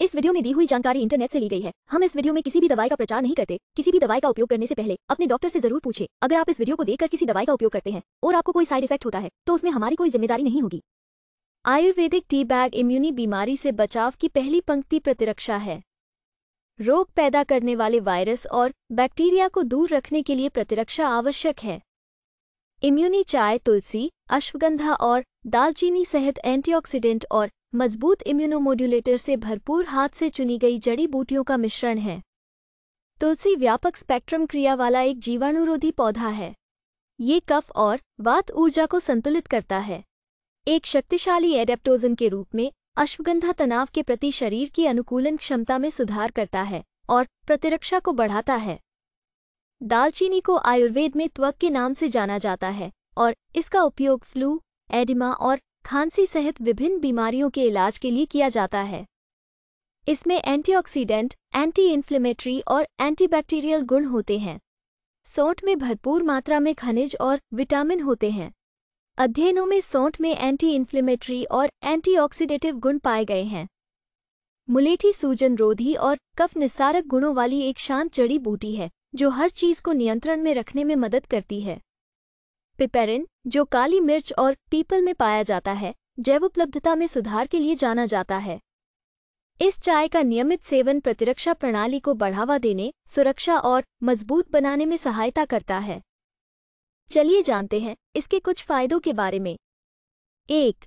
इस वीडियो में दी हुई जानकारी इंटरनेट से ली गई है हम इस वीडियो में किसी भी दवाई का प्रचार नहीं करते किसी भी दवाई का उपयोग करने से पहले अपने डॉक्टर से जरूर पूछे अगर आप इस वीडियो को देखकर किसी दवाई का उपयोग करते हैं और आपको कोई साइड इफेक्ट होता है तो उसमें हमारी कोई जिम्मेदारी नहीं होगी आयुर्वेदिक टी बैग इम्यूनी बीमारी से बचाव की पहली पंक्ति प्रतिरक्षा है रोग पैदा करने वाले वायरस और बैक्टीरिया को दूर रखने के लिए प्रतिरक्षा आवश्यक है इम्यूनी चाय तुलसी अश्वगंधा और दालचीनी सहित एंटीऑक्सीडेंट और मजबूत इम्यूनोमोड्यूलेटर से भरपूर हाथ से चुनी गई जड़ी बूटियों का मिश्रण है तुलसी व्यापक स्पेक्ट्रम क्रिया वाला एक जीवाणुरोधी पौधा है ये कफ और वात ऊर्जा को संतुलित करता है एक शक्तिशाली एडेप्टोजन के रूप में अश्वगंधा तनाव के प्रति शरीर की अनुकूलन क्षमता में सुधार करता है और प्रतिरक्षा को बढ़ाता है दालचीनी को आयुर्वेद में त्वक के नाम से जाना जाता है और इसका उपयोग फ्लू एडिमा और खांसी सहित विभिन्न बीमारियों के इलाज के लिए किया जाता है इसमें एंटीऑक्सीडेंट एंटी इन्फ्लेमेटरी और एंटीबैक्टीरियल गुण होते हैं सौंठ में भरपूर मात्रा में खनिज और विटामिन होते हैं अध्ययनों में सौंठ में एंटी इन्फ्लेमेटरी और एंटीऑक्सीडेटिव गुण पाए गए हैं मुलेठी सूजन रोधी और कफ निस्सारक गुणों वाली एक शांत जड़ी बूटी है जो हर चीज को नियंत्रण में रखने में मदद करती है पिपेरिन जो काली मिर्च और पीपल में पाया जाता है जैव उपलब्धता में सुधार के लिए जाना जाता है इस चाय का नियमित सेवन प्रतिरक्षा प्रणाली को बढ़ावा देने सुरक्षा और मजबूत बनाने में सहायता करता है चलिए जानते हैं इसके कुछ फायदों के बारे में एक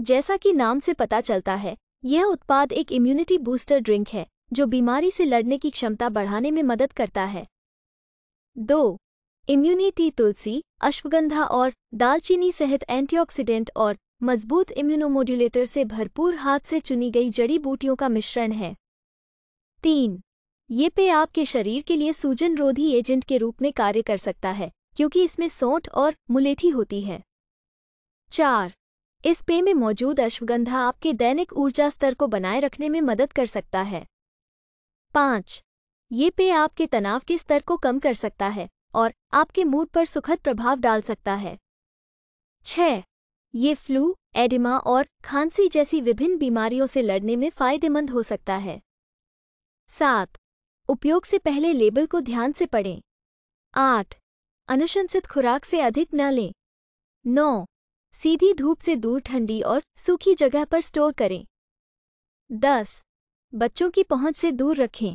जैसा कि नाम से पता चलता है यह उत्पाद एक इम्यूनिटी बूस्टर ड्रिंक है जो बीमारी से लड़ने की क्षमता बढ़ाने में मदद करता है दो इम्यूनिटी तुलसी अश्वगंधा और दालचीनी सहित एंटीऑक्सीडेंट और मजबूत इम्यूनोमोड्यूलेटर से भरपूर हाथ से चुनी गई जड़ी बूटियों का मिश्रण है तीन ये पेय आपके शरीर के लिए सूजन रोधी एजेंट के रूप में कार्य कर सकता है क्योंकि इसमें सौंठ और मुलेठी होती है चार इस पेय में मौजूद अश्वगंधा आपके दैनिक ऊर्जा स्तर को बनाए रखने में मदद कर सकता है पाँच ये पेय आपके तनाव के स्तर को कम कर सकता है और आपके मूड पर सुखद प्रभाव डाल सकता है छह ये फ्लू एडिमा और खांसी जैसी विभिन्न बीमारियों से लड़ने में फ़ायदेमंद हो सकता है सात उपयोग से पहले लेबल को ध्यान से पढ़ें आठ अनुशंसित खुराक से अधिक न लें नौ सीधी धूप से दूर ठंडी और सूखी जगह पर स्टोर करें दस बच्चों की पहुंच से दूर रखें